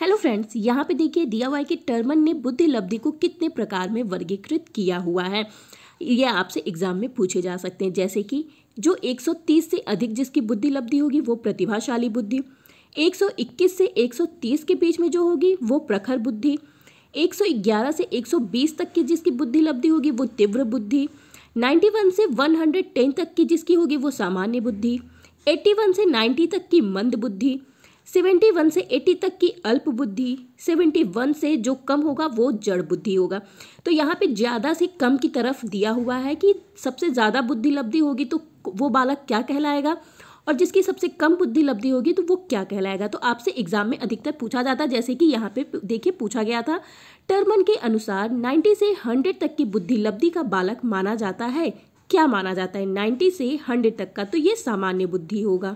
hello friends यहाँ पे देखिए डीआईवाई के टर्मन ने बुद्धि लब्धि को कितने प्रकार में वर्गीकृत किया हुआ है ये आपसे एग्जाम में पूछे जा सकते हैं जैसे कि जो 130 से अधिक जिसकी बुद्धि लब्धि होगी वो प्रतिभाशाली बुद्धि 121 से 130 के बीच में जो होगी वो प्रखर बुद्धि 111 से 120 तक की जिसकी बुद्धि लब्धि होगी वो तीव्र बुद्धि 91 से 110 तक की जिसकी होगी वो सामान्य बुद्धि 81 से 90 तक की मंद बुद्धि 71 से 80 तक की अल्प बुद्धि 71 से जो कम होगा वो जड़ बुद्धि होगा तो यहाँ पे ज़्यादा से कम की तरफ दिया हुआ है कि सबसे ज़्यादा बुद्धि लब्धि होगी तो वो बालक क्या कहलाएगा और जिसकी सबसे कम बुद्धि लब्धि होगी तो वो क्या कहलाएगा तो आपसे एग्जाम में अधिकतर पूछा जाता है जैसे कि यहाँ पे देखिए पूछा गया था टर्मन के अनुसार 90 से 100 तक की बुद्धि लब्धि का बालक माना जाता है क्या माना जाता है 90 से 100 तक का तो ये सामान्य बुद्धि होगा